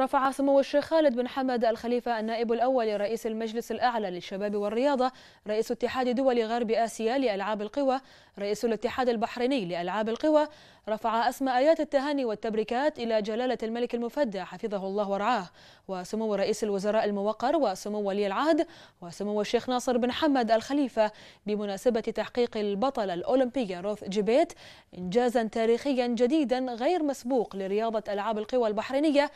رفع سمو الشيخ خالد بن حمد الخليفة النائب الأول لرئيس المجلس الأعلى للشباب والرياضة رئيس اتحاد دول غرب آسيا لألعاب القوى رئيس الاتحاد البحريني لألعاب القوى رفع أسمى آيات التهاني والتبريكات إلى جلالة الملك المفدى حفظه الله ورعاه وسمو رئيس الوزراء الموقر وسمو ولي العهد وسمو الشيخ ناصر بن حمد الخليفة بمناسبة تحقيق البطلة الأولمبية روث جبيت إنجازا تاريخيا جديدا غير مسبوق لرياضة ألعاب القوى البحرينية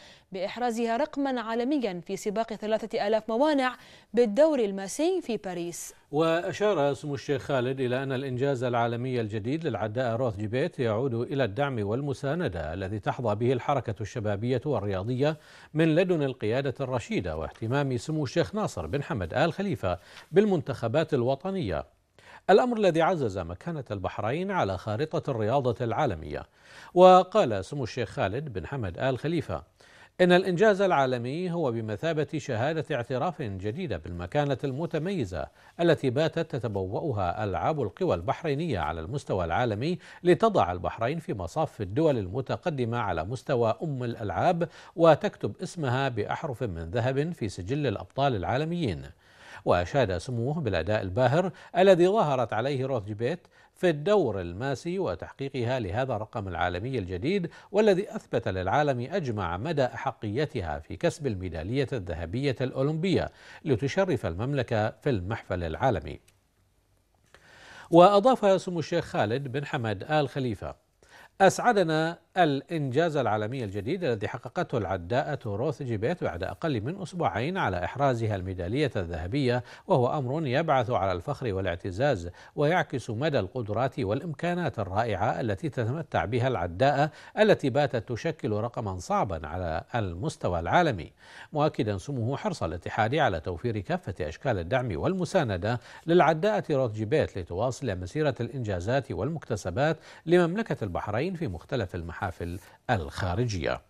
إحرازها رقما عالميا في سباق ثلاثة ألاف موانع بالدور الماسي في باريس وأشار سمو الشيخ خالد إلى أن الإنجاز العالمي الجديد للعداء روث جبيت يعود إلى الدعم والمساندة الذي تحظى به الحركة الشبابية والرياضية من لدن القيادة الرشيدة واهتمام سمو الشيخ ناصر بن حمد آل خليفة بالمنتخبات الوطنية الأمر الذي عزز مكانة البحرين على خارطة الرياضة العالمية وقال سمو الشيخ خالد بن حمد آل خليفة إن الإنجاز العالمي هو بمثابة شهادة اعتراف جديدة بالمكانة المتميزة التي باتت تتبوأها ألعاب القوى البحرينية على المستوى العالمي لتضع البحرين في مصاف الدول المتقدمة على مستوى أم الألعاب وتكتب اسمها بأحرف من ذهب في سجل الأبطال العالميين وأشاد سموه بالأداء الباهر الذي ظهرت عليه روث جبيت في الدور الماسي وتحقيقها لهذا الرقم العالمي الجديد والذي اثبت للعالم اجمع مدى احقيتها في كسب الميداليه الذهبيه الاولمبيه لتشرف المملكه في المحفل العالمي. واضاف سمو الشيخ خالد بن حمد ال خليفه أسعدنا الإنجاز العالمي الجديد الذي حققته العداءة روث جيبيت بعد أقل من أسبوعين على إحرازها الميدالية الذهبية وهو أمر يبعث على الفخر والاعتزاز ويعكس مدى القدرات والإمكانات الرائعة التي تتمتع بها العداءة التي باتت تشكل رقما صعبا على المستوى العالمي مؤكدا سموه حرص الاتحاد على توفير كافة أشكال الدعم والمساندة للعداءة روث جيبيت لتواصل مسيرة الإنجازات والمكتسبات لمملكة البحرين الحرمين في مختلف المحافل الخارجية